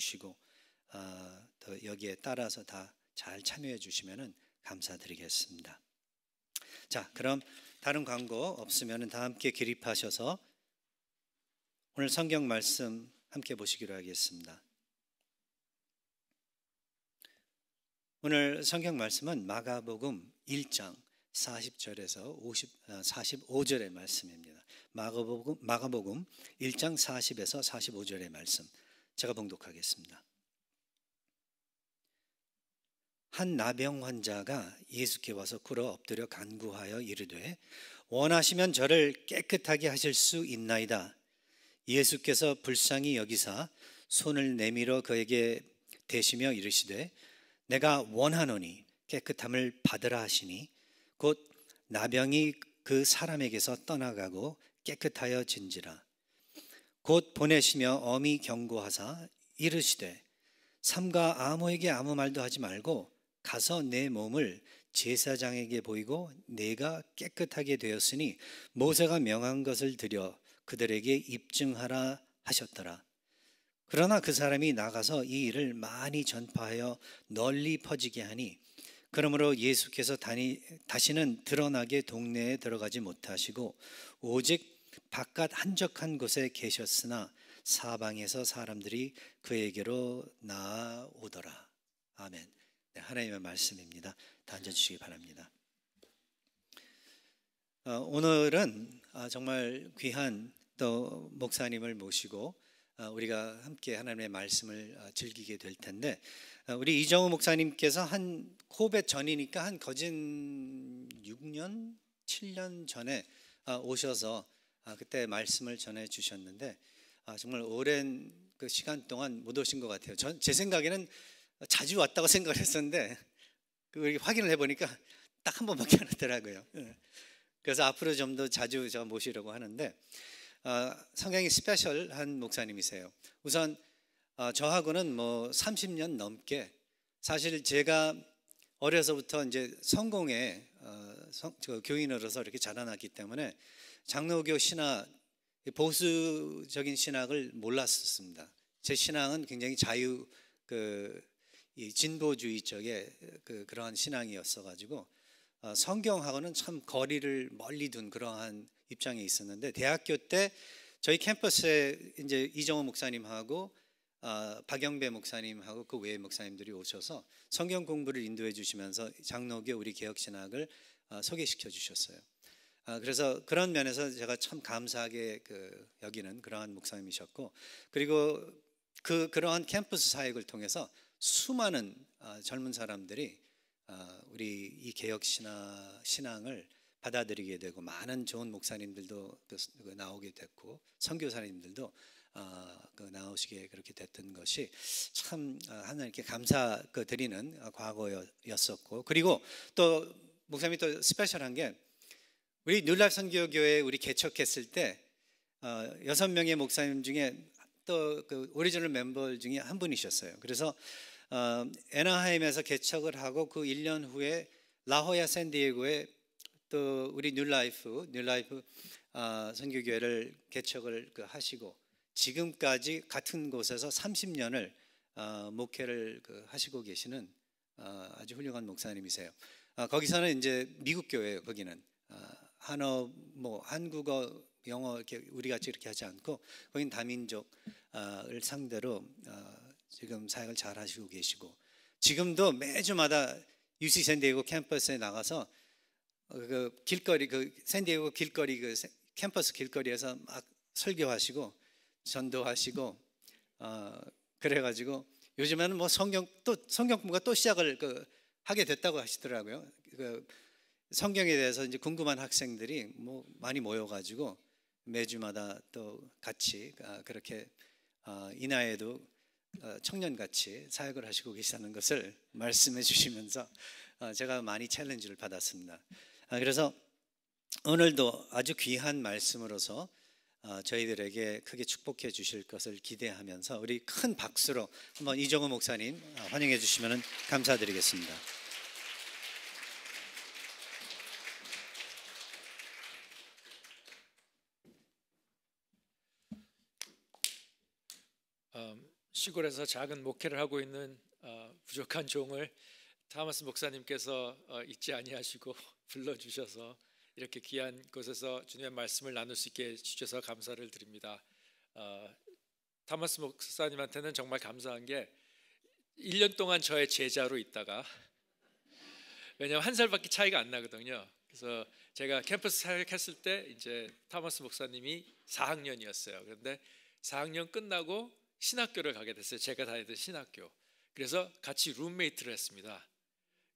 주시고 어, 더 여기에 따라서 다 잘 참여해 주시면 감사드리겠습니다. 자, 그럼 다른 광고 없으면 다 함께 기립하셔서 오늘 성경 말씀 함께 보시기로 하겠습니다. 오늘 성경 말씀은 마가복음 1장 40절에서 50, 45절의 아, 말씀입니다. 마가복음, 마가복음 1장 40에서 45절의 말씀. 제가 봉독하겠습니다. 한 나병 환자가 예수께 와서 꿇어 엎드려 간구하여 이르되 원하시면 저를 깨끗하게 하실 수 있나이다. 예수께서 불쌍히 여기사 손을 내밀어 그에게 대시며 이르시되 내가 원하노니 깨끗함을 받으라 하시니 곧 나병이 그 사람에게서 떠나가고 깨끗하여 진지라 곧 보내시며 어미 경고하사 이르시되 삼가 아무에게 아무 말도 하지 말고 가서 내 몸을 제사장에게 보이고 내가 깨끗하게 되었으니 모세가 명한 것을 드려 그들에게 입증하라 하셨더라. 그러나 그 사람이 나가서 이 일을 많이 전파하여 널리 퍼지게 하니 그러므로 예수께서 다니, 다시는 드러나게 동네에 들어가지 못하시고 오직 바깥 한적한 곳에 계셨으나 사방에서 사람들이 그에게로 나아오더라. 아멘. 네, 하나님의 말씀입니다. 단전 주시기 바랍니다. 어, 오늘은 아, 정말 귀한 또 목사님을 모시고 아, 우리가 함께 하나님의 말씀을 아, 즐기게 될 텐데 우리 이정우 목사님께서 한 코벳 전이니까 한 거진 6년 7년 전에 오셔서 아, 그때 말씀을 전해 주셨는데 아, 정말 오랜 그 시간 동안 못 오신 것 같아요. 전, 제 생각에는 자주 왔다고 생각을 했었는데 그걸 확인을 해보니까 딱 한 번밖에 안 왔더라고요. 예. 그래서 앞으로 좀 더 자주 제가 모시려고 하는데 아, 성경이 스페셜한 목사님이세요. 우선 저하고는 뭐 30년 넘게 사실 제가 어려서부터 이제 성공의 어, 교인으로서 이렇게 자라났기 때문에 장로교 신학, 보수적인 신학을 몰랐었습니다. 제 신앙은 굉장히 자유, 그, 진보주의 쪽에 그, 그러한 신앙이었어가지고, 어, 성경하고는 참 거리를 멀리 둔 그러한 입장에 있었는데, 대학교 때 저희 캠퍼스에 이제 이정호 목사님하고 어, 박영배 목사님하고 그 외의 목사님들이 오셔서 성경 공부를 인도해 주시면서 장로교 우리 개혁 신학을 어, 소개시켜 주셨어요. 아, 그래서 그런 면에서 제가 참 감사하게 그 여기는 그러한 목사님이셨고 그리고 그 그러한 캠퍼스 사역을 통해서 수많은 아, 젊은 사람들이 아, 우리 이 개혁 신화 신앙을 받아들이게 되고 많은 좋은 목사님들도 그 그 나오게 됐고 선교사님들도 그 나오시게 그렇게 됐던 것이 참 하나님께 감사 드리는 과거였었고 그리고 또 목사님이 또 스페셜한 게 우리 뉴라이 선교교회 우리 개척했을 때 어, 여섯 어, 명의 목사님 중에 또그 오리지널 멤버 중에 한 분이셨어요. 그래서 어, 애나하임에서 개척을 하고 그 1년 후에 라호야 샌디에고에 또 우리 뉴라이프 뉴라이프 어, 선교교회를 개척을 그 하시고 지금까지 같은 곳에서 30년을 어, 목회를 그 하시고 계시는 어, 아주 훌륭한 목사님이세요. 어, 거기서는 이제 미국 교회예요. 거기는 한어 뭐 한국어 영어 이렇게 우리 가이렇게 하지 않고 거긴 다민족을 상대로 어, 지금 사역을 잘 하시고 계시고 지금도 매주마다 UC 샌디에고 캠퍼스에 나가서 그 길거리 그 샌디에고 길거리 그 캠퍼스 길거리에서 막 설교하시고 전도하시고 어, 그래가지고 요즘에는 뭐 성경 또 성경 공부가 또 시작을 그 하게 됐다고 하시더라고요. 그 성경에 대해서 이제 궁금한 학생들이 뭐 많이 모여가지고 매주마다 또 같이 아, 그렇게 이 아, 나이에도 어, 청년 같이 사역을 하시고 계시다는 것을 말씀해 주시면서 어, 제가 많이 챌린지를 받았습니다. 아, 그래서 오늘도 아주 귀한 말씀으로서 어, 저희들에게 크게 축복해 주실 것을 기대하면서 우리 큰 박수로 한번 이정호 목사님 환영해 주시면 감사드리겠습니다. 시골에서 작은 목회를 하고 있는 어, 부족한 종을 타마스 목사님께서 어, 잊지 아니하시고 불러주셔서 이렇게 귀한 곳에서 주님의 말씀을 나눌 수 있게 주셔서 감사를 드립니다. 어, 타마스 목사님한테는 정말 감사한 게 1년 동안 저의 제자로 있다가 왜냐하면 한 살밖에 차이가 안 나거든요. 그래서 제가 캠퍼스 사역했을 때 이제 타마스 목사님이 4학년이었어요. 그런데 4학년 끝나고 신학교를 가게 됐어요. 제가 다니던 신학교. 그래서 같이 룸메이트를 했습니다.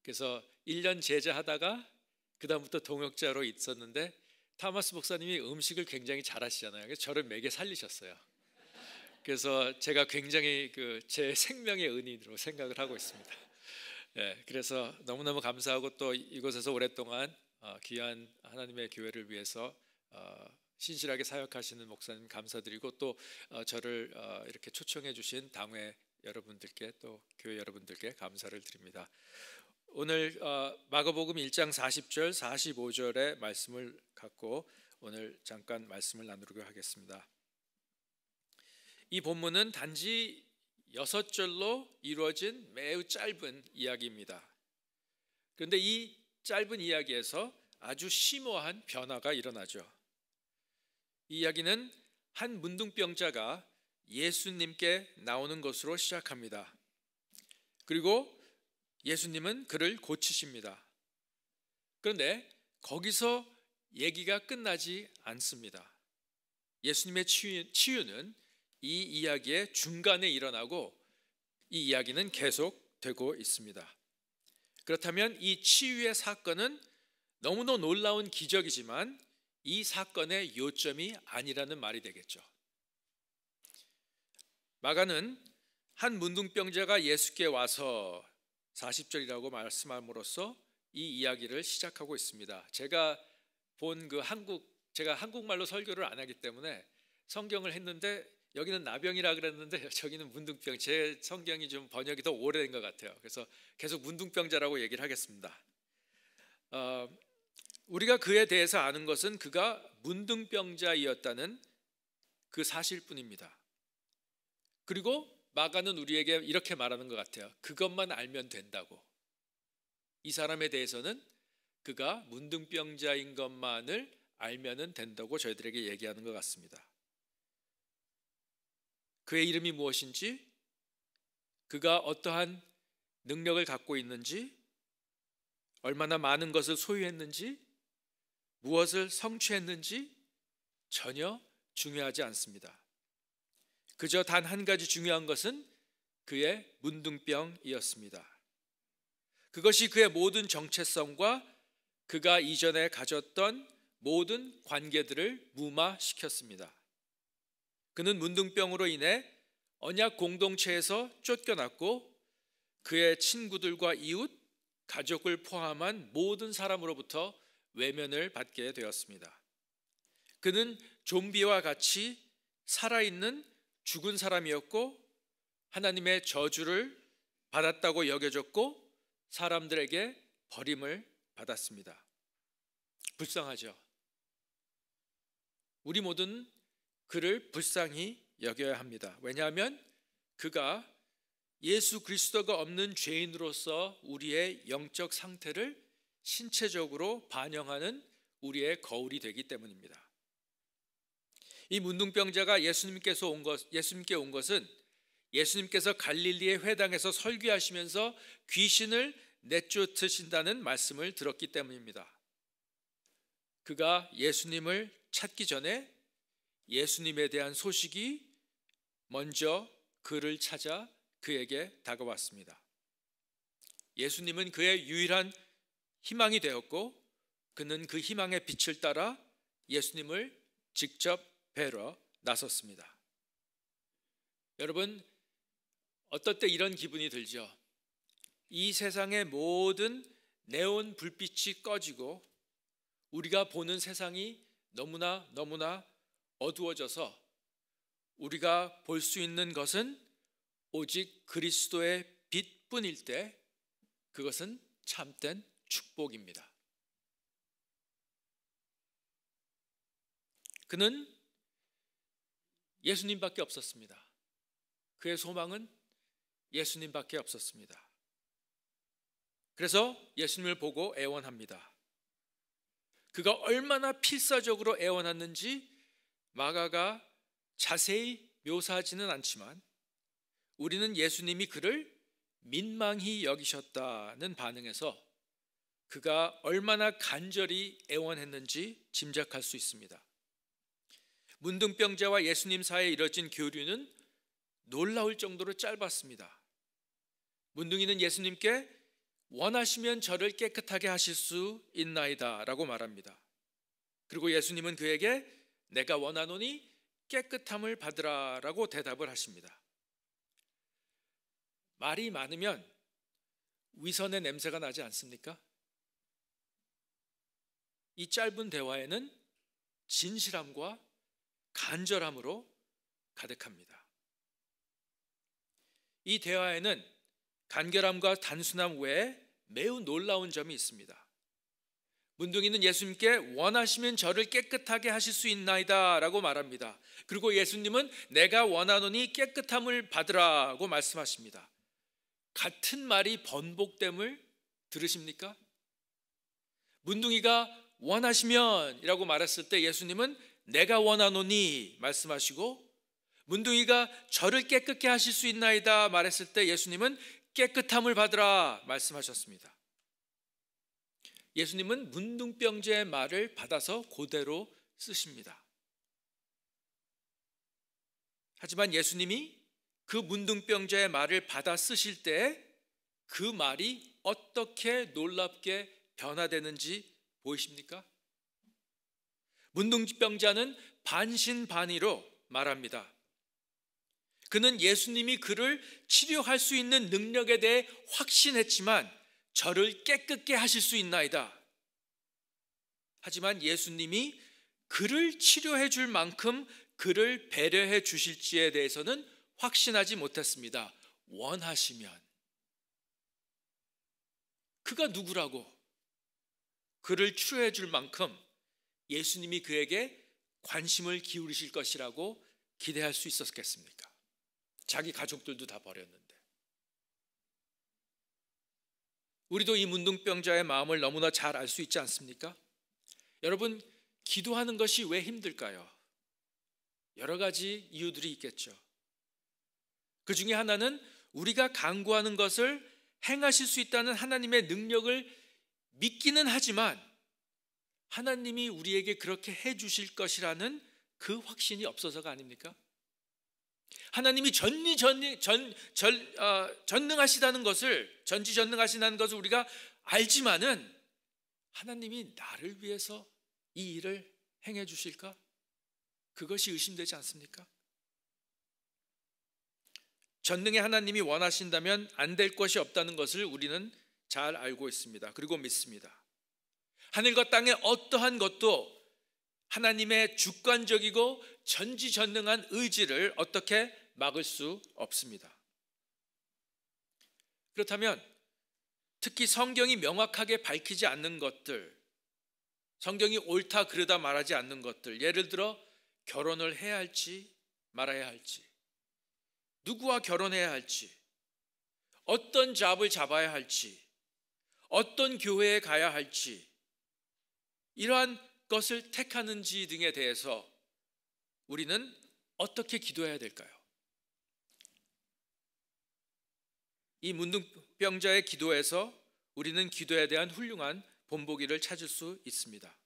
그래서 1년 제자하다가 그다음부터 동역자로 있었는데 타마스 목사님이 음식을 굉장히 잘하시잖아요. 그래서 저를 매에 살리셨어요. 그래서 제가 굉장히 그 제 생명의 은인으로 생각을 하고 있습니다. 예, 그래서 너무너무 감사하고 또 이곳에서 오랫동안 어, 귀한 하나님의 교회를 위해서 어, 신실하게 사역하시는 목사님 감사드리고 또 어, 저를 어, 이렇게 초청해 주신 당회 여러분들께 또 교회 여러분들께 감사를 드립니다. 오늘 어, 마가복음 1장 40절 45절의 말씀을 갖고 오늘 잠깐 말씀을 나누려고 하겠습니다. 이 본문은 단지 여섯 절로 이루어진 매우 짧은 이야기입니다. 그런데 이 짧은 이야기에서 아주 심오한 변화가 일어나죠. 이 이야기는 한 문둥병자가 예수님께 나오는 것으로 시작합니다. 그리고 예수님은 그를 고치십니다. 그런데 거기서 얘기가 끝나지 않습니다. 예수님의 치유, 는이 이야기의 중간에 일어나고 이 이야기는 계속되고 있습니다. 그렇다면 이 치유의 사건은 너무나 놀라운 기적이지만 이 사건의 요점이 아니라는 말이 되겠죠. 마가는 한 문둥병자가 예수께 와서 40절이라고 말씀함으로써 이 이야기를 시작하고 있습니다. 제가 본 그 한국 제가 한국말로 설교를 안 하기 때문에 성경을 했는데 여기는 나병이라 그랬는데 저기는 문둥병 제 성경이 좀 번역이 더 오래된 것 같아요. 그래서 계속 문둥병자라고 얘기를 하겠습니다. 어, 우리가 그에 대해서 아는 것은 그가 문둥병자이었다는 그 사실뿐입니다. 그리고 마가는 우리에게 이렇게 말하는 것 같아요. 그것만 알면 된다고. 이 사람에 대해서는 그가 문둥병자인 것만을 알면은 된다고 저희들에게 얘기하는 것 같습니다. 그의 이름이 무엇인지, 그가 어떠한 능력을 갖고 있는지, 얼마나 많은 것을 소유했는지, 무엇을 성취했는지 전혀 중요하지 않습니다. 그저 단 한 가지 중요한 것은 그의 문둥병이었습니다. 그것이 그의 모든 정체성과 그가 이전에 가졌던 모든 관계들을 무마시켰습니다. 그는 문둥병으로 인해 언약 공동체에서 쫓겨났고 그의 친구들과 이웃, 가족을 포함한 모든 사람으로부터 외면을 받게 되었습니다. 그는 좀비와 같이 살아있는 죽은 사람이었고 하나님의 저주를 받았다고 여겨졌고 사람들에게 버림을 받았습니다. 불쌍하죠. 우리 모든 그를 불쌍히 여겨야 합니다. 왜냐하면 그가 예수 그리스도가 없는 죄인으로서 우리의 영적 상태를 신체적으로 반영하는 우리의 거울이 되기 때문입니다. 이 문둥병자가 예수님께서 온 것, 예수님께 온 것은 예수님께서 갈릴리의 회당에서 설교하시면서 귀신을 내쫓으신다는 말씀을 들었기 때문입니다. 그가 예수님을 찾기 전에 예수님에 대한 소식이 먼저 그를 찾아 그에게 다가왔습니다. 예수님은 그의 유일한 희망이 되었고 그는 그 희망의 빛을 따라 예수님을 직접 뵈러 나섰습니다. 여러분, 어떨 때 이런 기분이 들죠? 이 세상의 모든 네온 불빛이 꺼지고 우리가 보는 세상이 너무나 너무나 어두워져서 우리가 볼 수 있는 것은 오직 그리스도의 빛뿐일 때 그것은 참된 축복입니다. 그는 예수님밖에 없었습니다. 그의 소망은 예수님밖에 없었습니다. 그래서 예수님을 보고 애원합니다. 그가 얼마나 필사적으로 애원했는지 마가가 자세히 묘사하지는 않지만 우리는 예수님이 그를 민망히 여기셨다는 반응에서 그가 얼마나 간절히 애원했는지 짐작할 수 있습니다. 문둥병자와 예수님 사이에 이뤄진 교류는 놀라울 정도로 짧았습니다. 문둥이는 예수님께 원하시면 저를 깨끗하게 하실 수 있나이다 라고 말합니다. 그리고 예수님은 그에게 내가 원하노니 깨끗함을 받으라 라고 대답을 하십니다. 말이 많으면 위선의 냄새가 나지 않습니까? 이 짧은 대화에는 진실함과 간절함으로 가득합니다. 이 대화에는 간결함과 단순함 외에 매우 놀라운 점이 있습니다. 문둥이는 예수님께 원하시면 저를 깨끗하게 하실 수 있나이다 라고 말합니다. 그리고 예수님은 내가 원하노니 깨끗함을 받으라고 말씀하십니다. 같은 말이 번복됨을 들으십니까? 문둥이가 원하시면이라고 말했을 때 예수님은 내가 원하노니 말씀하시고 문둥이가 저를 깨끗게 하실 수 있나이다 말했을 때 예수님은 깨끗함을 받으라 말씀하셨습니다. 예수님은 문둥병자의 말을 받아서 그대로 쓰십니다. 하지만 예수님이 그 문둥병자의 말을 받아 쓰실 때 그 말이 어떻게 놀랍게 변화되는지 보이십니까? 문둥병자는 반신반의로 말합니다. 그는 예수님이 그를 치료할 수 있는 능력에 대해 확신했지만 저를 깨끗게 하실 수 있나이다. 하지만 예수님이 그를 치료해 줄 만큼 그를 배려해 주실지에 대해서는 확신하지 못했습니다. 원하시면. 그가 누구라고? 그를 추려해줄 만큼 예수님이 그에게 관심을 기울이실 것이라고 기대할 수 있었겠습니까? 자기 가족들도 다 버렸는데. 우리도 이 문둥병자의 마음을 너무나 잘 알 수 있지 않습니까? 여러분, 기도하는 것이 왜 힘들까요? 여러 가지 이유들이 있겠죠. 그 중에 하나는 우리가 강구하는 것을 행하실 수 있다는 하나님의 능력을 믿기는 하지만 하나님이 우리에게 그렇게 해 주실 것이라는 그 확신이 없어서가 아닙니까? 하나님이 전리 전리 전, 전 어, 전능하시다는 것을 전지전능하시다는 것을 우리가 알지만은 하나님이 나를 위해서 이 일을 행해 주실까? 그것이 의심되지 않습니까? 전능의 하나님이 원하신다면 안 될 것이 없다는 것을 우리는 잘 알고 있습니다. 그리고 믿습니다. 하늘과 땅의 어떠한 것도 하나님의 주관적이고 전지전능한 의지를 어떻게 막을 수 없습니다. 그렇다면 특히 성경이 명확하게 밝히지 않는 것들, 성경이 옳다 그르다 말하지 않는 것들, 예를 들어 결혼을 해야 할지 말아야 할지, 누구와 결혼해야 할지, 어떤 잡을 잡아야 할지, 어떤 교회에 가야 할지, 이러한 것을 택하는지 등에 대해서 우리는 어떻게 기도해야 될까요? 이 문둥병자의 기도에서 우리는 기도에 대한 훌륭한 본보기를 찾을 수 있습니다.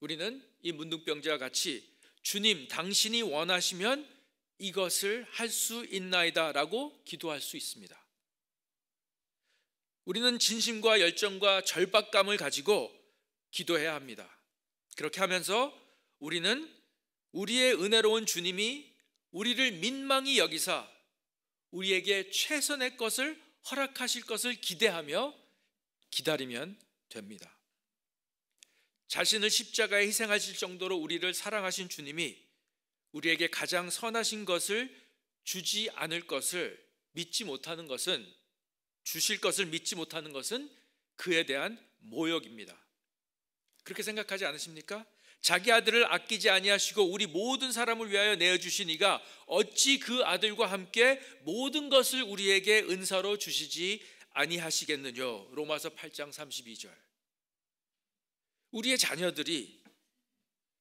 우리는 이 문둥병자와 같이 주님, 당신이 원하시면 이것을 할 수 있나이다 라고 기도할 수 있습니다. 우리는 진심과 열정과 절박감을 가지고 기도해야 합니다. 그렇게 하면서 우리는 우리의 은혜로운 주님이 우리를 민망히 여기사 우리에게 최선의 것을 허락하실 것을 기대하며 기다리면 됩니다. 자신을 십자가에 희생하실 정도로 우리를 사랑하신 주님이 우리에게 가장 선하신 것을 주지 않을 것을 믿지 못하는 것은 주실 것을 믿지 못하는 것은 그에 대한 모욕입니다. 그렇게 생각하지 않으십니까? 자기 아들을 아끼지 아니하시고 우리 모든 사람을 위하여 내어 주신 이가 어찌 그 아들과 함께 모든 것을 우리에게 은사로 주시지 아니하시겠느냐. 로마서 8장 32절. 우리의 자녀들이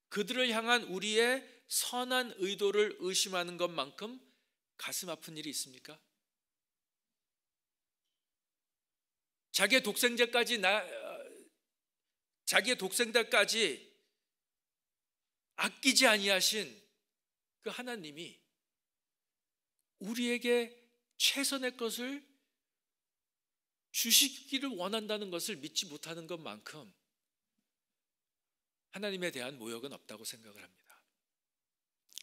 그들을 향한 우리의 선한 의도를 의심하는 것만큼 가슴 아픈 일이 있습니까? 자기의 독생자까지 나 어, 자기의 독생자까지 아끼지 아니하신 그 하나님이 우리에게 최선의 것을 주시기를 원한다는 것을 믿지 못하는 것만큼 하나님에 대한 모욕은 없다고 생각을 합니다.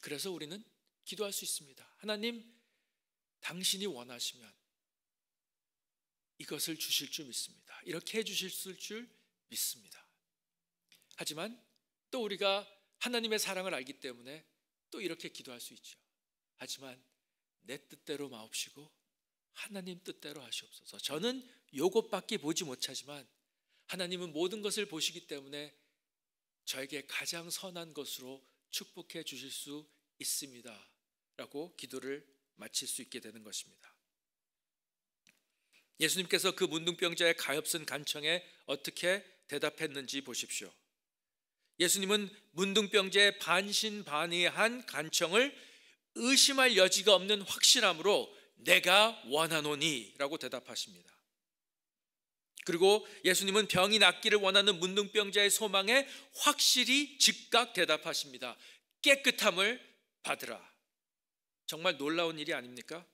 그래서 우리는 기도할 수 있습니다. 하나님, 당신이 원하시면 이것을 주실 줄 믿습니다. 이렇게 해 주실 줄 믿습니다. 하지만 또 우리가 하나님의 사랑을 알기 때문에 또 이렇게 기도할 수 있죠. 하지만 내 뜻대로 마옵시고 하나님 뜻대로 하시옵소서. 저는 요것밖에 보지 못하지만 하나님은 모든 것을 보시기 때문에 저에게 가장 선한 것으로 축복해 주실 수 있습니다. 라고 기도를 마칠 수 있게 되는 것입니다. 예수님께서 그 문둥병자의 가엾은 간청에 어떻게 대답했는지 보십시오. 예수님은 문둥병자의 반신반의한 간청을 의심할 여지가 없는 확실함으로 내가 원하노니라고 대답하십니다. 그리고 예수님은 병이 낫기를 원하는 문둥병자의 소망에 확실히 즉각 대답하십니다. 깨끗함을 받으라. 정말 놀라운 일이 아닙니까?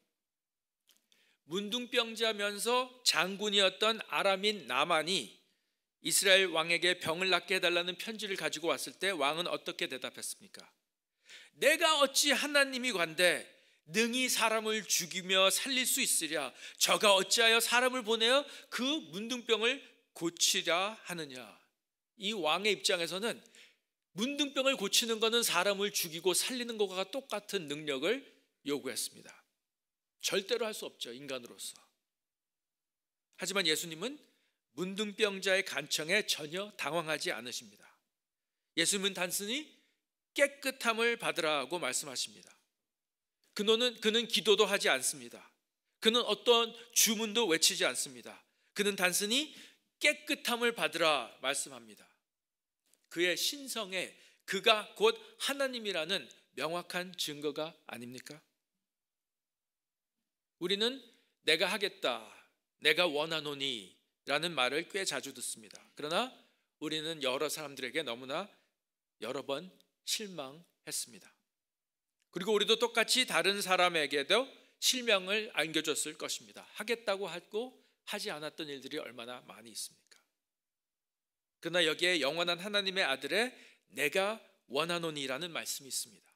문둥병자면서 장군이었던 아람인 나만이 이스라엘 왕에게 병을 낫게 해달라는 편지를 가지고 왔을 때 왕은 어떻게 대답했습니까? 내가 어찌 하나님이 관대 능히 사람을 죽이며 살릴 수 있으랴 저가 어찌하여 사람을 보내어 그 문둥병을 고치랴 하느냐 이 왕의 입장에서는 문둥병을 고치는 것은 사람을 죽이고 살리는 것과 똑같은 능력을 요구했습니다. 절대로 할 수 없죠, 인간으로서. 하지만 예수님은 문둥병자의 간청에 전혀 당황하지 않으십니다. 예수님은 단순히 깨끗함을 받으라고 말씀하십니다. 그는, 그는 기도도 하지 않습니다. 그는 어떤 주문도 외치지 않습니다. 그는 단순히 깨끗함을 받으라 말씀합니다. 그의 신성에 그가 곧 하나님이라는 명확한 증거가 아닙니까? 우리는 내가 하겠다, 내가 원하노니 라는 말을 꽤 자주 듣습니다. 그러나 우리는 여러 사람들에게 너무나 여러 번 실망했습니다. 그리고 우리도 똑같이 다른 사람에게도 실명을 안겨줬을 것입니다. 하겠다고 하고 하지 않았던 일들이 얼마나 많이 있습니까? 그러나 여기에 영원한 하나님의 아들의 내가 원하노니라는 말씀이 있습니다.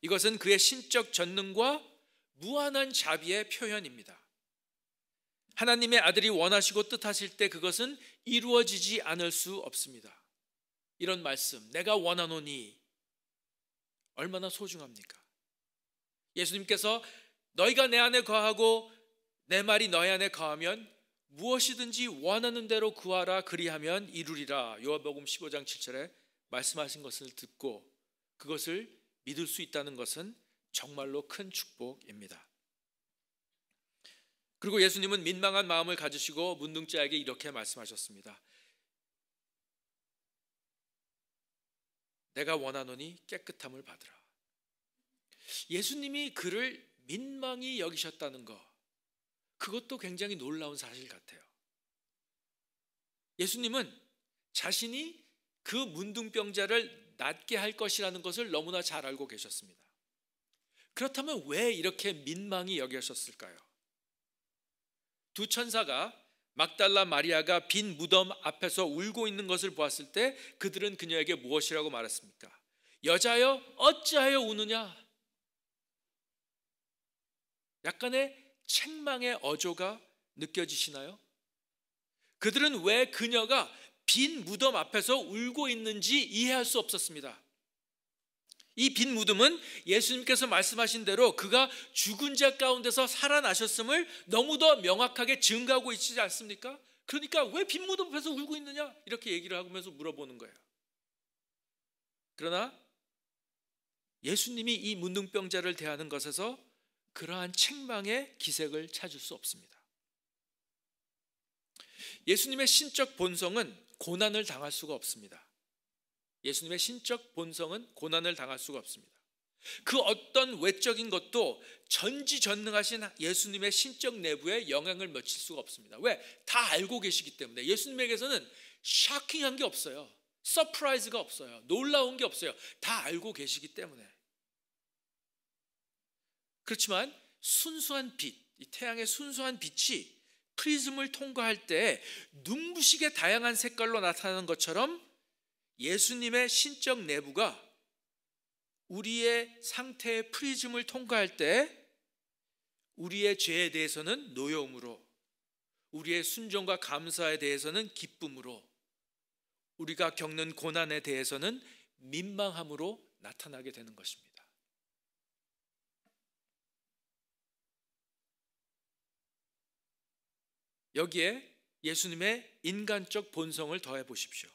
이것은 그의 신적 전능과 무한한 자비의 표현입니다. 하나님의 아들이 원하시고 뜻하실 때 그것은 이루어지지 않을 수 없습니다. 이런 말씀, 내가 원하노니 얼마나 소중합니까? 예수님께서 너희가 내 안에 거하고 내 말이 너희 안에 거하면 무엇이든지 원하는 대로 구하라 그리하면 이루리라. 요한복음 15장 7절에 말씀하신 것을 듣고 그것을 믿을 수 있다는 것은 정말로 큰 축복입니다. 그리고 예수님은 민망한 마음을 가지시고 문둥자에게 이렇게 말씀하셨습니다. 내가 원하노니 깨끗함을 받으라. 예수님이 그를 민망히 여기셨다는 것, 그것도 굉장히 놀라운 사실 같아요. 예수님은 자신이 그 문둥병자를 낫게 할 것이라는 것을 너무나 잘 알고 계셨습니다. 그렇다면 왜 이렇게 민망히 여겨졌을까요? 두 천사가 막달라 마리아가 빈 무덤 앞에서 울고 있는 것을 보았을 때 그들은 그녀에게 무엇이라고 말했습니까? 여자여 어찌하여 우느냐? 약간의 책망의 어조가 느껴지시나요? 그들은 왜 그녀가 빈 무덤 앞에서 울고 있는지 이해할 수 없었습니다. 이빈 무덤은 예수님께서 말씀하신 대로 그가 죽은 자 가운데서 살아나셨음을 너무 도 명확하게 증가하고 있지 않습니까? 그러니까 왜빈 무덤 앞에서 울고 있느냐? 이렇게 얘기를 하면서 물어보는 거예요. 그러나 예수님이 이 문둥병자를 대하는 것에서 그러한 책망의 기색을 찾을 수 없습니다. 예수님의 신적 본성은 고난을 당할 수가 없습니다. 예수님의 신적 본성은 고난을 당할 수가 없습니다. 그 어떤 외적인 것도 전지전능하신 예수님의 신적 내부에 영향을 미칠 수가 없습니다. 왜? 다 알고 계시기 때문에 예수님에게서는 샤킹한 게 없어요. 서프라이즈가 없어요. 놀라운 게 없어요. 다 알고 계시기 때문에. 그렇지만 순수한 빛, 이 태양의 순수한 빛이 프리즘을 통과할 때 눈부시게 다양한 색깔로 나타나는 것처럼 예수님의 신적 내부가 우리의 상태의 프리즘을 통과할 때 우리의 죄에 대해서는 노여움으로 우리의 순종과 감사에 대해서는 기쁨으로 우리가 겪는 고난에 대해서는 민망함으로 나타나게 되는 것입니다. 여기에 예수님의 인간적 본성을 더해 보십시오.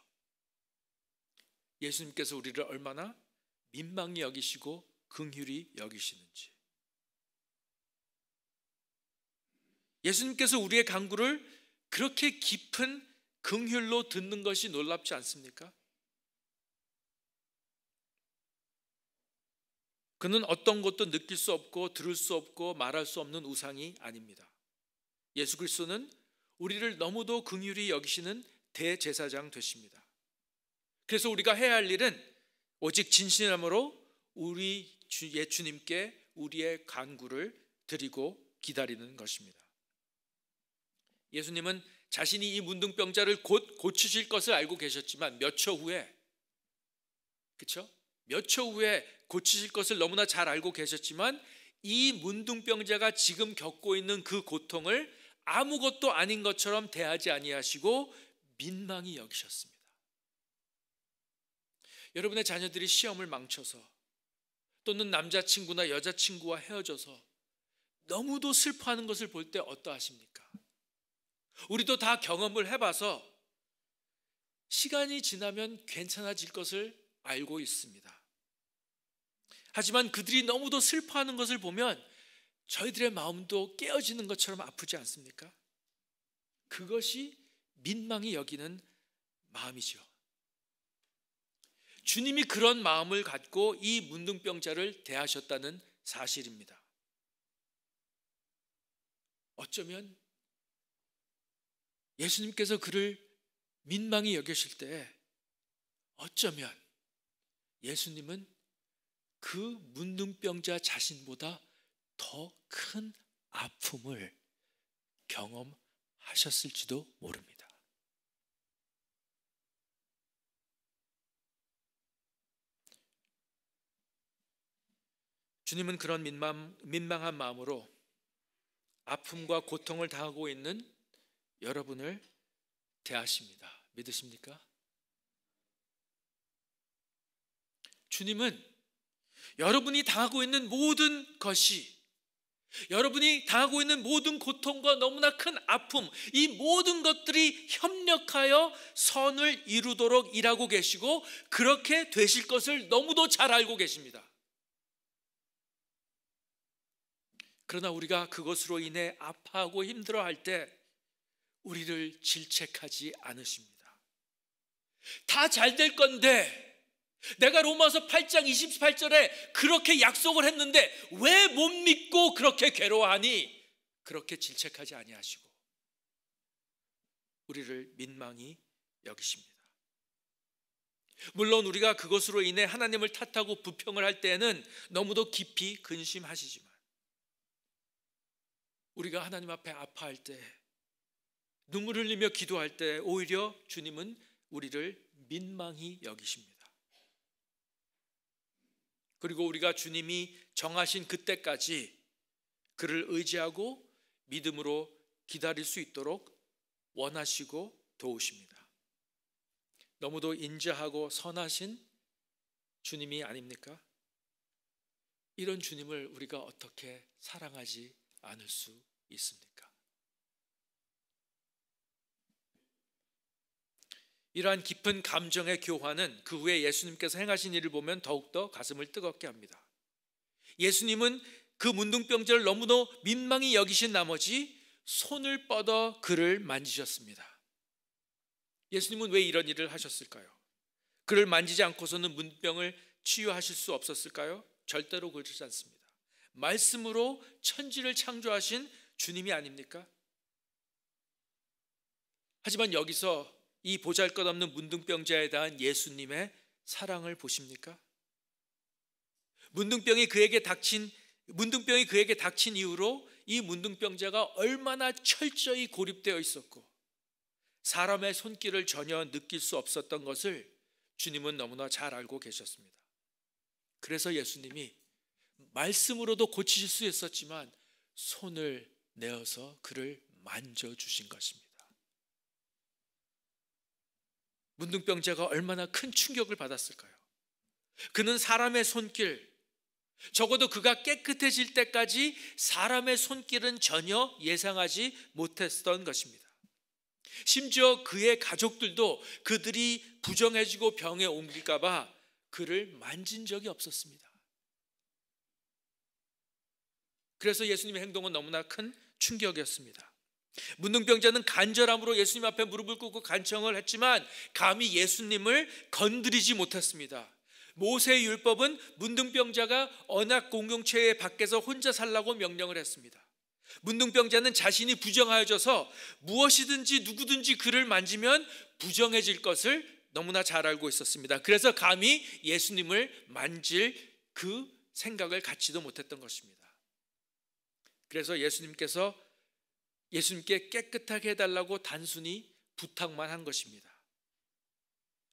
예수님께서 우리를 얼마나 민망히 여기시고 긍휼히 여기시는지. 예수님께서 우리의 간구를 그렇게 깊은 긍휼로 듣는 것이 놀랍지 않습니까? 그는 어떤 것도 느낄 수 없고 들을 수 없고 말할 수 없는 우상이 아닙니다. 예수 그리스도는 우리를 너무도 긍휼히 여기시는 대제사장 되십니다. 그래서 우리가 해야 할 일은 오직 진실함으로 우리 주, 예 주님께 우리의 간구를 드리고 기다리는 것입니다. 예수님은 자신이 이 문둥병자를 곧 고치실 것을 알고 계셨지만 몇초 후에 그렇죠? 몇초 후에 고치실 것을 너무나 잘 알고 계셨지만 이 문둥병자가 지금 겪고 있는 그 고통을 아무것도 아닌 것처럼 대하지 아니하시고 민망히 여기셨습니다. 여러분의 자녀들이 시험을 망쳐서 또는 남자친구나 여자친구와 헤어져서 너무도 슬퍼하는 것을 볼 때 어떠하십니까? 우리도 다 경험을 해봐서 시간이 지나면 괜찮아질 것을 알고 있습니다. 하지만 그들이 너무도 슬퍼하는 것을 보면 저희들의 마음도 깨어지는 것처럼 아프지 않습니까? 그것이 민망히 여기는 마음이죠. 주님이 그런 마음을 갖고 이 문둥병자를 대하셨다는 사실입니다. 어쩌면 예수님께서 그를 민망히 여기실 때 어쩌면 예수님은 그 문둥병자 자신보다 더 큰 아픔을 경험하셨을지도 모릅니다. 주님은 그런 민망, 민망한 마음으로 아픔과 고통을 당하고 있는 여러분을 대하십니다. 믿으십니까? 주님은 여러분이 당하고 있는 모든 것이 여러분이 당하고 있는 모든 고통과 너무나 큰 아픔, 이 모든 것들이 협력하여 선을 이루도록 일하고 계시고, 그렇게 되실 것을 너무도 잘 알고 계십니다. 그러나 우리가 그것으로 인해 아파하고 힘들어할 때 우리를 질책하지 않으십니다. 다 잘 될 건데 내가 로마서 8장 28절에 그렇게 약속을 했는데 왜 못 믿고 그렇게 괴로워하니? 그렇게 질책하지 아니하시고 우리를 민망히 여기십니다. 물론 우리가 그것으로 인해 하나님을 탓하고 부평을 할 때에는 너무도 깊이 근심하시지만 우리가 하나님 앞에 아파할 때, 눈물 을 흘리며 기도할 때 오히려 주님은 우리를 민망히 여기십니다. 그리고 우리가 주님이 정하신 그때까지 그를 의지하고 믿음으로 기다릴 수 있도록 원하시고 도우십니다. 너무도 인자하고 선하신 주님이 아닙니까? 이런 주님을 우리가 어떻게 사랑하지 않을 수 있습니까? 이러한 깊은 감정의 교환은 그 후에 예수님께서 행하신 일을 보면 더욱더 가슴을 뜨겁게 합니다. 예수님은 그 문둥병자를 너무도 민망히 여기신 나머지 손을 뻗어 그를 만지셨습니다. 예수님은 왜 이런 일을 하셨을까요? 그를 만지지 않고서는 문병을 치유하실 수 없었을까요? 절대로 그렇지 않습니다. 말씀으로 천지를 창조하신 주님이 아닙니까? 하지만 여기서 이 보잘것없는 문둥병자에 대한 예수님의 사랑을 보십니까? 문둥병이 그에게 닥친 문둥병이 그에게 닥친 이후로 이 문둥병자가 얼마나 철저히 고립되어 있었고 사람의 손길을 전혀 느낄 수 없었던 것을 주님은 너무나 잘 알고 계셨습니다. 그래서 예수님이 말씀으로도 고치실 수 있었지만 손을 내어서 그를 만져주신 것입니다. 문둥병자가 얼마나 큰 충격을 받았을까요? 그는 사람의 손길, 적어도 그가 깨끗해질 때까지 사람의 손길은 전혀 예상하지 못했던 것입니다. 심지어 그의 가족들도 그들이 부정해지고 병에 옮길까봐 그를 만진 적이 없었습니다. 그래서 예수님의 행동은 너무나 큰 충격이었습니다. 문둥병자는 간절함으로 예수님 앞에 무릎을 꿇고 간청을 했지만 감히 예수님을 건드리지 못했습니다. 모세의 율법은 문둥병자가 언약 공동체 에 밖에서 혼자 살라고 명령을 했습니다. 문둥병자는 자신이 부정하여져서 무엇이든지 누구든지 그를 만지면 부정해질 것을 너무나 잘 알고 있었습니다. 그래서 감히 예수님을 만질 그 생각을 갖지도 못했던 것입니다. 그래서 예수님께서 예수님께 깨끗하게 해달라고 단순히 부탁만 한 것입니다.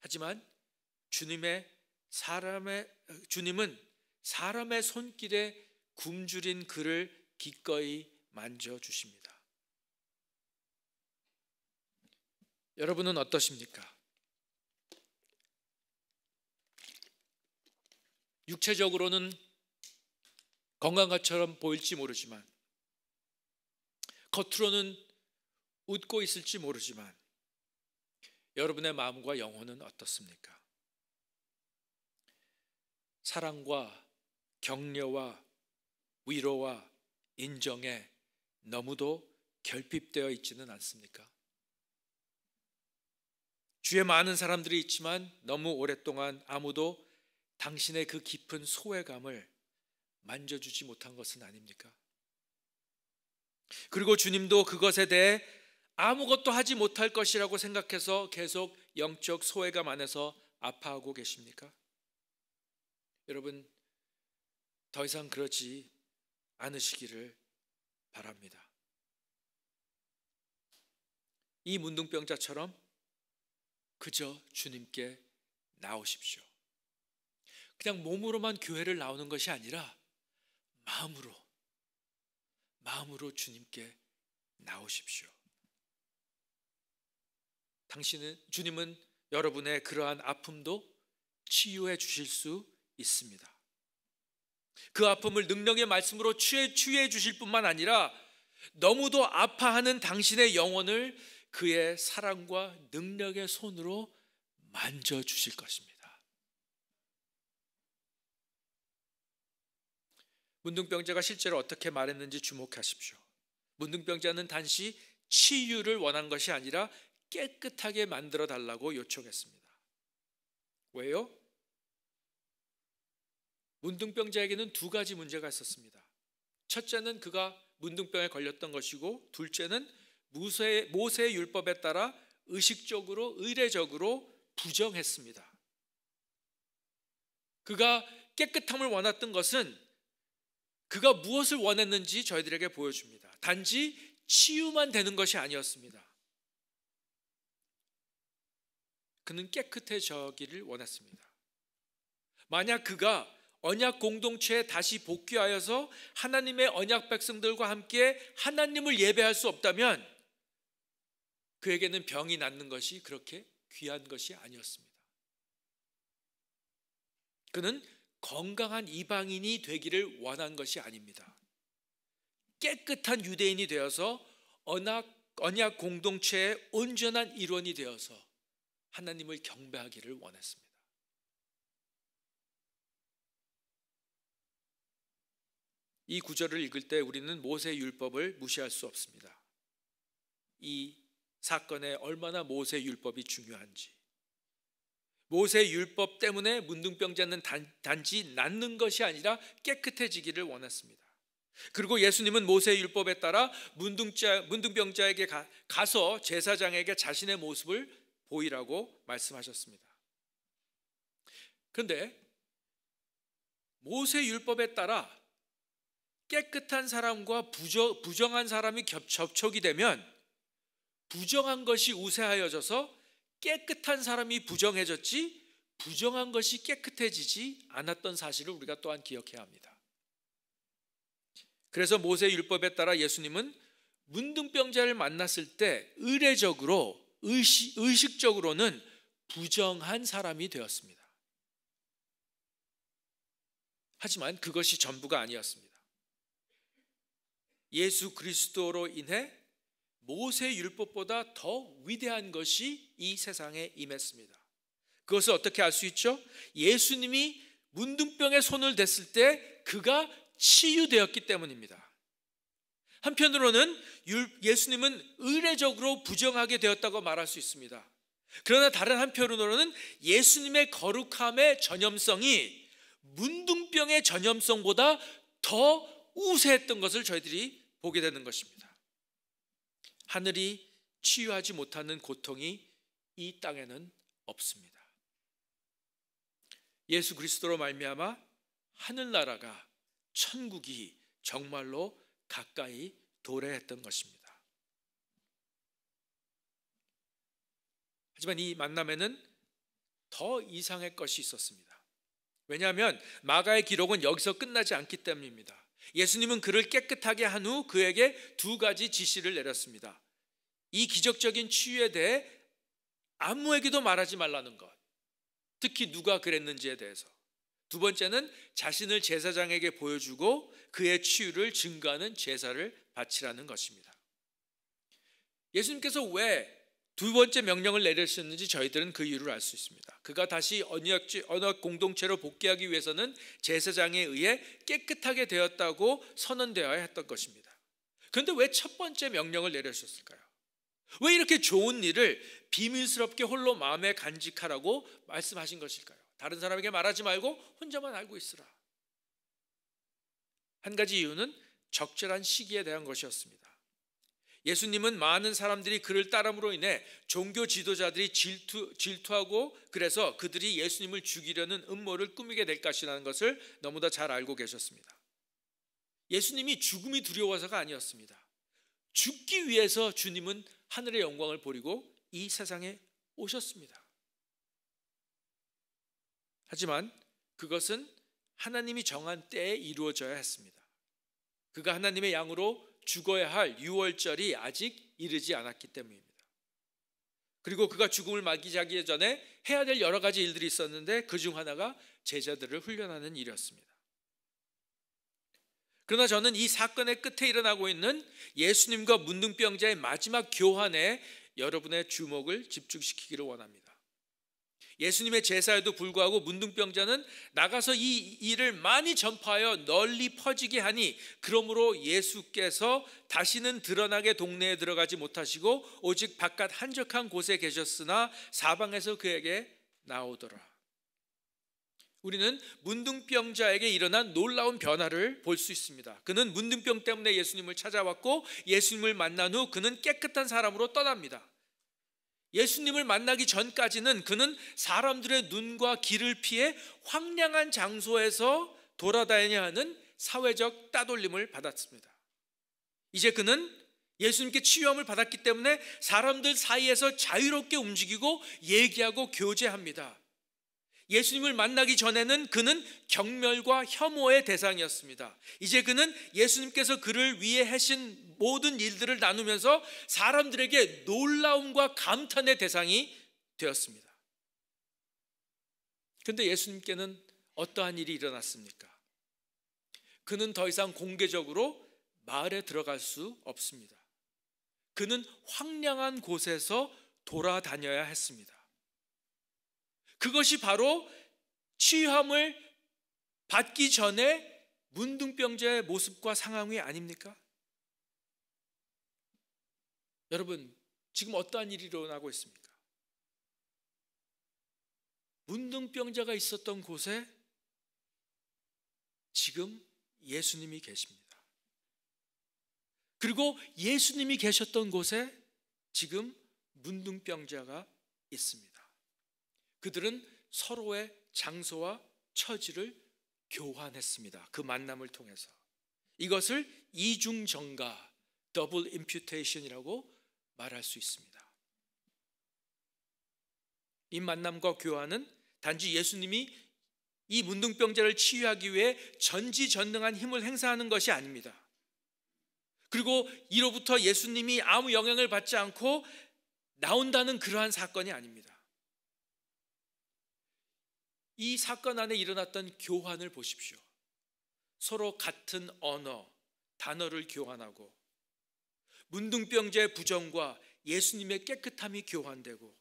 하지만 주님의 사람의 주님은 사람의 손길에 굶주린 그를 기꺼이 만져 주십니다. 여러분은 어떠십니까? 육체적으로는 건강과처럼 보일지 모르지만 겉으로는 웃고 있을지 모르지만 여러분의 마음과 영혼은 어떻습니까? 사랑과 격려와 위로와 인정에 너무도 결핍되어 있지는 않습니까? 주에 많은 사람들이 있지만 너무 오랫동안 아무도 당신의 그 깊은 소외감을 만져주지 못한 것은 아닙니까? 그리고 주님도 그것에 대해 아무것도 하지 못할 것이라고 생각해서 계속 영적 소외감 안에서 아파하고 계십니까? 여러분, 더 이상 그러지 않으시기를 바랍니다. 이 문둥병자처럼 그저 주님께 나오십시오. 그냥 몸으로만 교회를 나오는 것이 아니라 마음으로 마음으로 주님께 나오십시오. 당신은 주님은 여러분의 그러한 아픔도 치유해 주실 수 있습니다. 그 아픔을 능력의 말씀으로 치유해, 치유해 주실 뿐만 아니라 너무도 아파하는 당신의 영혼을 그의 사랑과 능력의 손으로 만져 주실 것입니다. 문둥병자가 실제로 어떻게 말했는지 주목하십시오. 문둥병자는 단시 치유를 원한 것이 아니라 깨끗하게 만들어 달라고 요청했습니다. 왜요? 문둥병자에게는 두 가지 문제가 있었습니다. 첫째는 그가 문둥병에 걸렸던 것이고 둘째는 모세, 모세 율법에 따라 의식적으로 의례적으로 부정했습니다. 그가 깨끗함을 원했던 것은 그가 무엇을 원했는지 저희들에게 보여줍니다. 단지 치유만 되는 것이 아니었습니다. 그는 깨끗해져기를 원했습니다. 만약 그가 언약 공동체에 다시 복귀하여서 하나님의 언약 백성들과 함께 하나님을 예배할 수 없다면 그에게는 병이 낫는 것이 그렇게 귀한 것이 아니었습니다. 그는 건강한 이방인이 되기를 원한 것이 아닙니다. 깨끗한 유대인이 되어서 언약, 언약 공동체의 온전한 일원이 되어서 하나님을 경배하기를 원했습니다. 이 구절을 읽을 때 우리는 모세 율법을 무시할 수 없습니다. 이 사건에 얼마나 모세 율법이 중요한지 모세 율법 때문에 문둥병자는 단지 낫는 것이 아니라 깨끗해지기를 원했습니다. 그리고 예수님은 모세 율법에 따라 문둥자, 문둥병자에게 가, 서 제사장에게 자신의 모습을 보이라고 말씀하셨습니다. 그런데 모세 율법에 따라 깨끗한 사람과 부정, 부정한 사람이 겹, 접촉이 되면 부정한 것이 우세하여져서 깨끗한 사람이 부정해졌지 부정한 것이 깨끗해지지 않았던 사실을 우리가 또한 기억해야 합니다. 그래서 모세 율법에 따라 예수님은 문둥병자를 만났을 때 의례적으로 의식, 의식적으로는 부정한 사람이 되었습니다. 하지만 그것이 전부가 아니었습니다. 예수 그리스도로 인해 모세 율법보다 더 위대한 것이 이 세상에 임했습니다. 그것을 어떻게 알 수 있죠? 예수님이 문둥병에 손을 댔을 때 그가 치유되었기 때문입니다. 한편으로는 예수님은 의례적으로 부정하게 되었다고 말할 수 있습니다. 그러나 다른 한편으로는 예수님의 거룩함의 전염성이 문둥병의 전염성보다 더 우세했던 것을 저희들이 보게 되는 것입니다. 하늘이 치유하지 못하는 고통이 이 땅에는 없습니다. 예수 그리스도로 말미암아 하늘나라가 천국이 정말로 가까이 도래했던 것입니다. 하지만 이 만남에는 더 이상의 것이 있었습니다. 왜냐하면 마가의 기록은 여기서 끝나지 않기 때문입니다. 예수님은 그를 깨끗하게 한 후 그에게 두 가지 지시를 내렸습니다. 이 기적적인 치유에 대해 아무에게도 말하지 말라는 것. 특히 누가 그랬는지에 대해서. 두 번째는 자신을 제사장에게 보여주고 그의 치유를 증가하는 제사를 바치라는 것입니다. 예수님께서 왜두 번째 명령을 내렸었는지 저희들은 그 이유를 알 수 있습니다. 그가 다시 언약, 언약 공동체로 복귀하기 위해서는 제사장에 의해 깨끗하게 되었다고 선언되어야 했던 것입니다. 그런데 왜 첫 번째 명령을 내렸었을까요? 왜 이렇게 좋은 일을 비밀스럽게 홀로 마음에 간직하라고 말씀하신 것일까요? 다른 사람에게 말하지 말고 혼자만 알고 있으라. 한 가지 이유는 적절한 시기에 대한 것이었습니다. 예수님은 많은 사람들이 그를 따름으로 인해 종교 지도자들이 질투, 질투하고 그래서 그들이 예수님을 죽이려는 음모를 꾸미게 될 것이라는 것을 너무나 잘 알고 계셨습니다. 예수님이 죽음이 두려워서가 아니었습니다. 죽기 위해서 주님은 하늘의 영광을 버리고 이 세상에 오셨습니다. 하지만 그것은 하나님이 정한 때에 이루어져야 했습니다. 그가 하나님의 양으로 죽어야 할 6월절이 아직 이르지 않았기 때문입니다. 그리고 그가 죽음을 맞기 전에 해야 될 여러 가지 일들이 있었는데 그 중 하나가 제자들을 훈련하는 일이었습니다. 그러나 저는 이 사건의 끝에 일어나고 있는 예수님과 문둥병자의 마지막 교환에 여러분의 주목을 집중시키기를 원합니다. 예수님의 제사에도 불구하고 문둥병자는 나가서 이 일을 많이 전파하여 널리 퍼지게 하니 그러므로 예수께서 다시는 드러나게 동네에 들어가지 못하시고 오직 바깥 한적한 곳에 계셨으나 사방에서 그에게 나오더라. 우리는 문둥병자에게 일어난 놀라운 변화를 볼 수 있습니다. 그는 문둥병 때문에 예수님을 찾아왔고 예수님을 만난 후 그는 깨끗한 사람으로 떠납니다. 예수님을 만나기 전까지는 그는 사람들의 눈과 귀를 피해 황량한 장소에서 돌아다니야 하는 사회적 따돌림을 받았습니다. 이제 그는 예수님께 치유함을 받았기 때문에 사람들 사이에서 자유롭게 움직이고 얘기하고 교제합니다. 예수님을 만나기 전에는 그는 경멸과 혐오의 대상이었습니다. 이제 그는 예수님께서 그를 위해 하신 모든 일들을 나누면서 사람들에게 놀라움과 감탄의 대상이 되었습니다. 근데 예수님께는 어떠한 일이 일어났습니까? 그는 더 이상 공개적으로 마을에 들어갈 수 없습니다. 그는 황량한 곳에서 돌아다녀야 했습니다. 그것이 바로 취함을 받기 전에 문둥병자의 모습과 상황이 아닙니까? 여러분, 지금 어떠한 일이 일어나고 있습니까? 문둥병자가 있었던 곳에 지금 예수님이 계십니다. 그리고 예수님이 계셨던 곳에 지금 문둥병자가 있습니다. 그들은 서로의 장소와 처지를 교환했습니다. 그 만남을 통해서. 이것을 이중정가, 더블 임퓨테이션이라고 말할 수 있습니다. 이 만남과 교환은 단지 예수님이 이 문둥병자를 치유하기 위해 전지전능한 힘을 행사하는 것이 아닙니다. 그리고 이로부터 예수님이 아무 영향을 받지 않고 나온다는 그러한 사건이 아닙니다. 이 사건 안에 일어났던 교환을 보십시오. 서로 같은 언어, 단어를 교환하고 문둥병자의 부정과 예수님의 깨끗함이 교환되고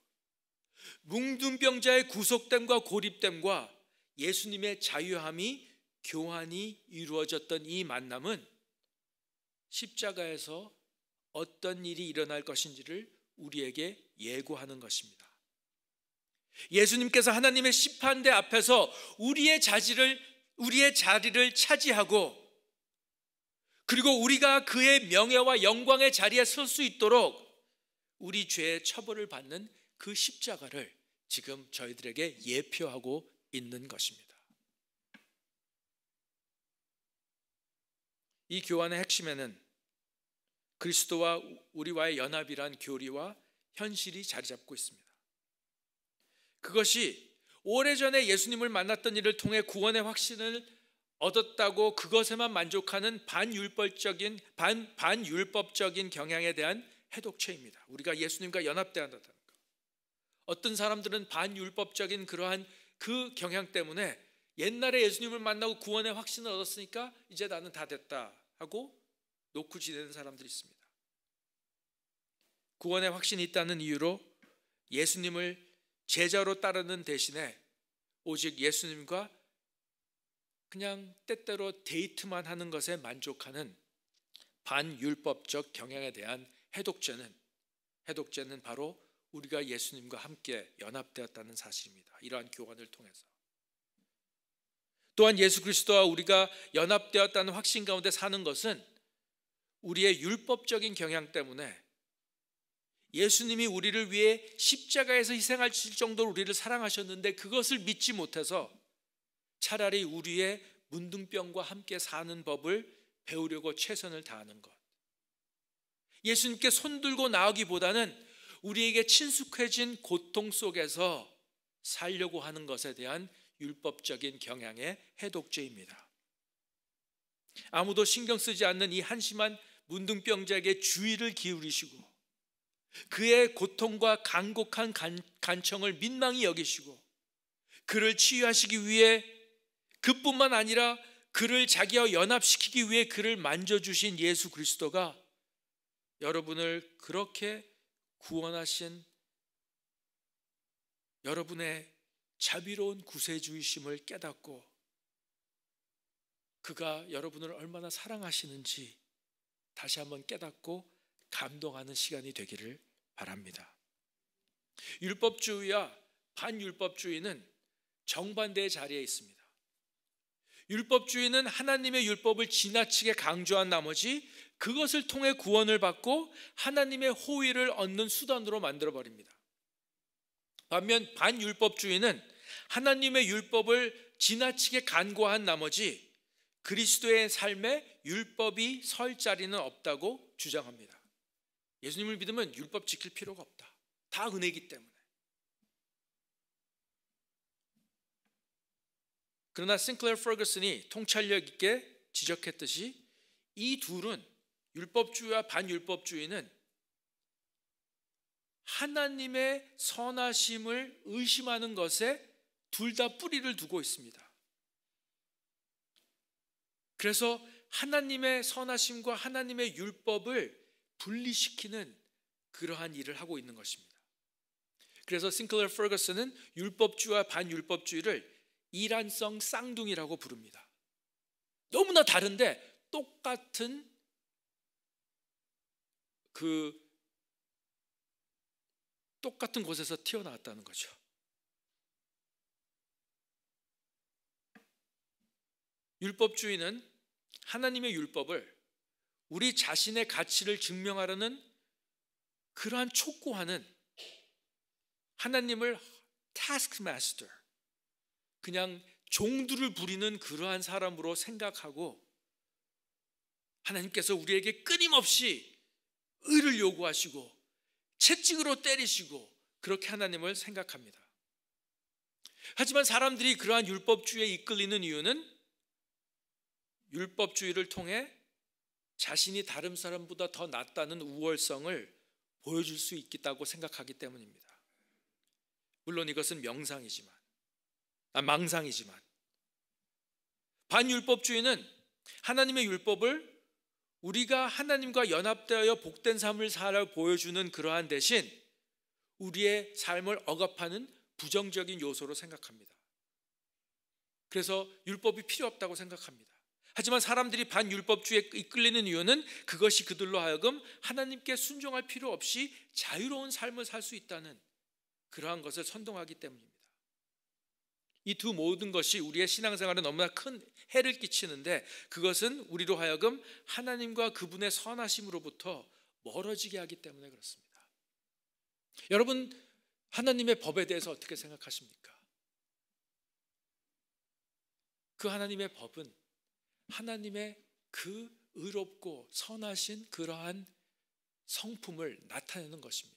문둥병자의 구속됨과 고립됨과 예수님의 자유함이 교환이 이루어졌던 이 만남은 십자가에서 어떤 일이 일어날 것인지를 우리에게 예고하는 것입니다. 예수님께서 하나님의 심판대 앞에서 우리의 자질을 우리의 자리를 차지하고 그리고 우리가 그의 명예와 영광의 자리에 설 수 있도록 우리 죄의 처벌을 받는 그 십자가를 지금 저희들에게 예표하고 있는 것입니다. 이 교환의 핵심에는 그리스도와 우리와의 연합이란 교리와 현실이 자리 잡고 있습니다. 그것이 오래전에 예수님을 만났던 일을 통해 구원의 확신을 얻었다고 그것에만 만족하는 반율법적인 반 반율법적인 경향에 대한 해독체입니다. 우리가 예수님과 연합돼야 다는 것. 어떤 사람들은 반율법적인 그러한 그 경향 때문에 옛날에 예수님을 만나고 구원의 확신을 얻었으니까 이제 나는 다 됐다 하고 놓고 지내는 사람들이 있습니다. 구원의 확신이 있다는 이유로 예수님을 제자로 따르는 대신에 오직 예수님과 그냥 때때로 데이트만 하는 것에 만족하는 반율법적 경향에 대한 해독죄는 해독죄는 바로 우리가 예수님과 함께 연합되었다는 사실입니다. 이러한 교환을 통해서 또한 예수 그리스도와 우리가 연합되었다는 확신 가운데 사는 것은 우리의 율법적인 경향 때문에 예수님이 우리를 위해 십자가에서 희생하실 정도로 우리를 사랑하셨는데 그것을 믿지 못해서 차라리 우리의 문둥병과 함께 사는 법을 배우려고 최선을 다하는 것. 예수님께 손들고 나오기보다는 우리에게 친숙해진 고통 속에서 살려고 하는 것에 대한 율법적인 경향의 해독제입니다 아무도 신경 쓰지 않는 이 한심한 문둥병자에게 주의를 기울이시고 그의 고통과 간곡한 간, 간청을 민망히 여기시고 그를 치유하시기 위해 그뿐만 아니라 그를 자기와 연합시키기 위해 그를 만져주신 예수 그리스도가 여러분을 그렇게 구원하신 여러분의 자비로운 구세주의심을 깨닫고 그가 여러분을 얼마나 사랑하시는지 다시 한번 깨닫고 감동하는 시간이 되기를 바랍니다. 율법주의와 반율법주의는 정반대의 자리에 있습니다. 율법주의는 하나님의 율법을 지나치게 강조한 나머지 그것을 통해 구원을 받고 하나님의 호의를 얻는 수단으로 만들어 버립니다. 반면 반율법주의는 하나님의 율법을 지나치게 간과한 나머지 그리스도의 삶에 율법이 설 자리는 없다고 주장합니다. 예수님을 믿으면 율법 지킬 필요가 없다. 다 은혜이기 때문에. 그러나 싱클레어 퍼거슨이 통찰력 있게 지적했듯이 이 둘은 율법주의와 반율법주의는 하나님의 선하심을 의심하는 것에 둘 다 뿌리를 두고 있습니다. 그래서 하나님의 선하심과 하나님의 율법을 분리시키는 그러한 일을 하고 있는 것입니다. 그래서 싱클러 퍼거슨은 율법주의와 반율법주의를 이란성 쌍둥이라고 부릅니다. 너무나 다른데 똑같은 그 똑같은 곳에서 튀어나왔다는 거죠. 율법주의는 하나님의 율법을 우리 자신의 가치를 증명하려는 그러한 촉구하는 하나님을 taskmaster, 그냥 종두를 부리는 그러한 사람으로 생각하고 하나님께서 우리에게 끊임없이 의를 요구하시고 채찍으로 때리시고 그렇게 하나님을 생각합니다. 하지만 사람들이 그러한 율법주의에 이끌리는 이유는 율법주의를 통해 자신이 다른 사람보다 더 낫다는 우월성을 보여줄 수 있겠다고 생각하기 때문입니다. 물론 이것은 명상이지만, 아, 망상이지만, 반율법주의는 하나님의 율법을 우리가 하나님과 연합되어 복된 삶을 살아 보여주는 그러한 대신 우리의 삶을 억압하는 부정적인 요소로 생각합니다. 그래서 율법이 필요 없다고 생각합니다. 하지만 사람들이 반율법주의에 이끌리는 이유는 그것이 그들로 하여금 하나님께 순종할 필요 없이 자유로운 삶을 살 수 있다는 그러한 것을 선동하기 때문입니다. 이 두 모든 것이 우리의 신앙생활에 너무나 큰 해를 끼치는데 그것은 우리로 하여금 하나님과 그분의 선하심으로부터 멀어지게 하기 때문에 그렇습니다. 여러분 하나님의 법에 대해서 어떻게 생각하십니까? 그 하나님의 법은 하나님의 그 의롭고 선하신 그러한 성품을 나타내는 것입니다.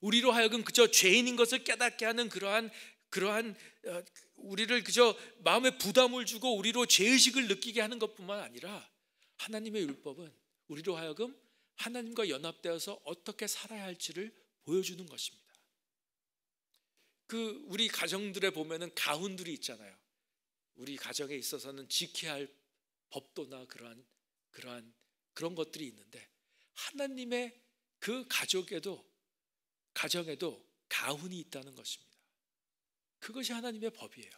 우리로 하여금 그저 죄인인 것을 깨닫게 하는 그러한 그러한 어, 우리를 그저 마음에 부담을 주고 우리로 죄의식을 느끼게 하는 것뿐만 아니라 하나님의 율법은 우리로 하여금 하나님과 연합되어서 어떻게 살아야 할지를 보여주는 것입니다. 그 우리 가정들에 보면은 가훈들이 있잖아요. 우리 가정에 있어서는 지켜야 할 법도나 그러한 그러한 그런 것들이 있는데 하나님의 그 가족에도 가정에도 가훈이 있다는 것입니다. 그것이 하나님의 법이에요.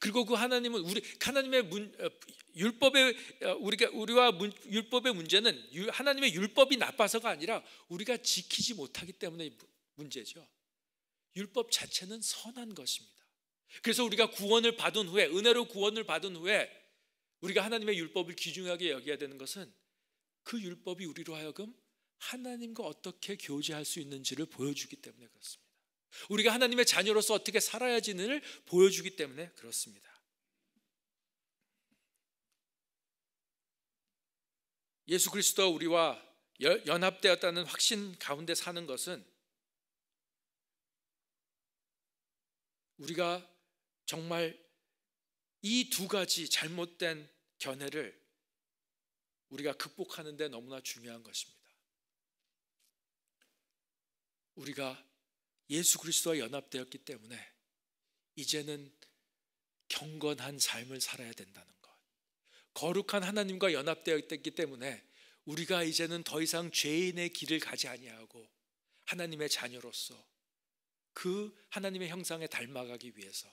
그리고 그 하나님은 우리 하나님의 문, 어, 율법의 어, 우리가 우리와 문, 율법의 문제는 하나님의 율법이 나빠서가 아니라 우리가 지키지 못하기 때문에 문제죠. 율법 자체는 선한 것입니다. 그래서 우리가 구원을 받은 후에 은혜로 구원을 받은 후에 우리가 하나님의 율법을 귀중하게 여겨야 되는 것은 그 율법이 우리로 하여금 하나님과 어떻게 교제할 수 있는지를 보여주기 때문에 그렇습니다. 우리가 하나님의 자녀로서 어떻게 살아야지를 보여주기 때문에 그렇습니다. 예수 그리스도와 우리와 연합되었다는 확신 가운데 사는 것은 우리가 정말 이 두 가지 잘못된 견해를 우리가 극복하는 데 너무나 중요한 것입니다. 우리가 예수 그리스도와 연합되었기 때문에 이제는 경건한 삶을 살아야 된다는 것. 거룩한 하나님과 연합되어 있기 때문에 우리가 이제는 더 이상 죄인의 길을 가지 아니하고 하나님의 자녀로서 그 하나님의 형상에 닮아가기 위해서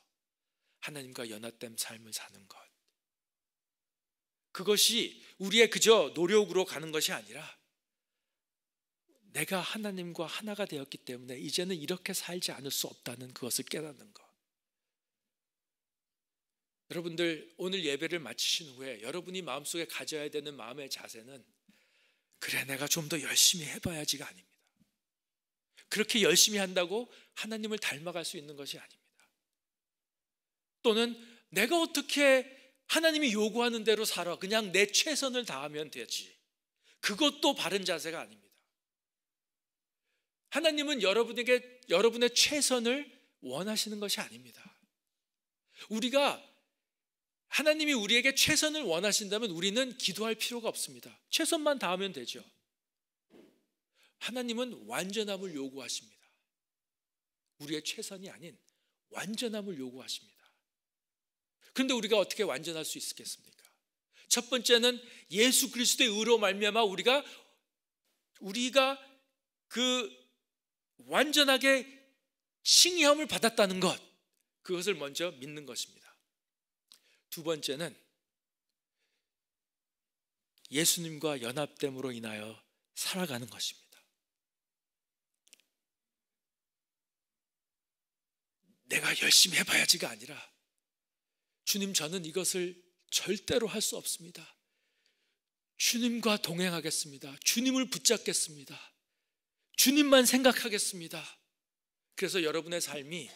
하나님과 연합된 삶을 사는 것. 그것이 우리의 그저 노력으로 가는 것이 아니라 내가 하나님과 하나가 되었기 때문에 이제는 이렇게 살지 않을 수 없다는 그것을 깨닫는 것. 여러분들 오늘 예배를 마치신 후에 여러분이 마음속에 가져야 되는 마음의 자세는 그래 내가 좀 더 열심히 해봐야지가 아닙니다. 그렇게 열심히 한다고 하나님을 닮아갈 수 있는 것이 아닙니다. 또는 내가 어떻게 하나님이 요구하는 대로 살아. 그냥 내 최선을 다하면 되지. 그것도 바른 자세가 아닙니다. 하나님은 여러분에게 여러분의 최선을 원하시는 것이 아닙니다. 우리가 하나님이 우리에게 최선을 원하신다면 우리는 기도할 필요가 없습니다. 최선만 다하면 되죠. 하나님은 완전함을 요구하십니다. 우리의 최선이 아닌 완전함을 요구하십니다. 그런데 우리가 어떻게 완전할 수 있겠습니까? 첫 번째는 예수 그리스도의 의로 말미암아 우리가 우리가 그 완전하게 칭의함을 받았다는 것 그것을 먼저 믿는 것입니다. 두 번째는 예수님과 연합됨으로 인하여 살아가는 것입니다. 내가 열심히 해봐야지가 아니라 주님 저는 이것을 절대로 할 수 없습니다. 주님과 동행하겠습니다. 주님을 붙잡겠습니다. 주님만 생각하겠습니다. 그래서 여러분의 삶이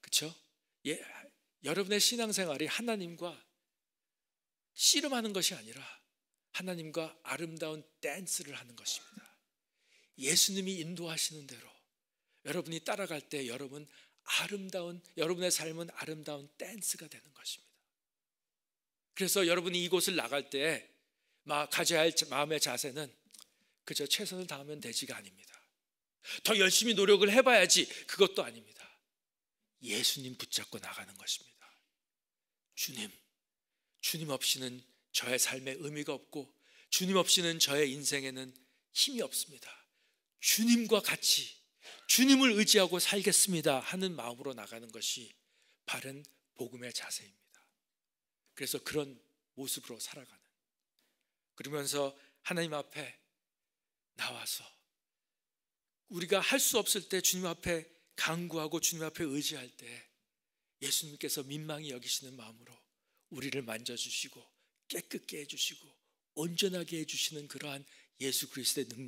그렇죠? 예, 여러분의 신앙생활이 하나님과 씨름하는 것이 아니라 하나님과 아름다운 댄스를 하는 것입니다. 예수님이 인도하시는 대로 여러분이 따라갈 때 여러분 아름다운 여러분의 삶은 아름다운 댄스가 되는 것입니다. 그래서 여러분이 이곳을 나갈 때 가져야 할 마음의 자세는 그저 최선을 다하면 되지가 아닙니다. 더 열심히 노력을 해봐야지 그것도 아닙니다. 예수님 붙잡고 나가는 것입니다. 주님, 주님 없이는 저의 삶에 의미가 없고 주님 없이는 저의 인생에는 힘이 없습니다. 주님과 같이 주님을 의지하고 살겠습니다 하는 마음으로 나가는 것이 바른 복음의 자세입니다. 그래서 그런 모습으로 살아가는. 그러면서 하나님 앞에 나와서 우리가 할 수 없을 때 주님 앞에 강구하고 주님 앞에 의지할 때 예수님께서 민망히 여기시는 마음으로 우리를 만져주시고 깨끗게 해주시고 온전하게 해주시는 그러한 예수 그리스도의 능력.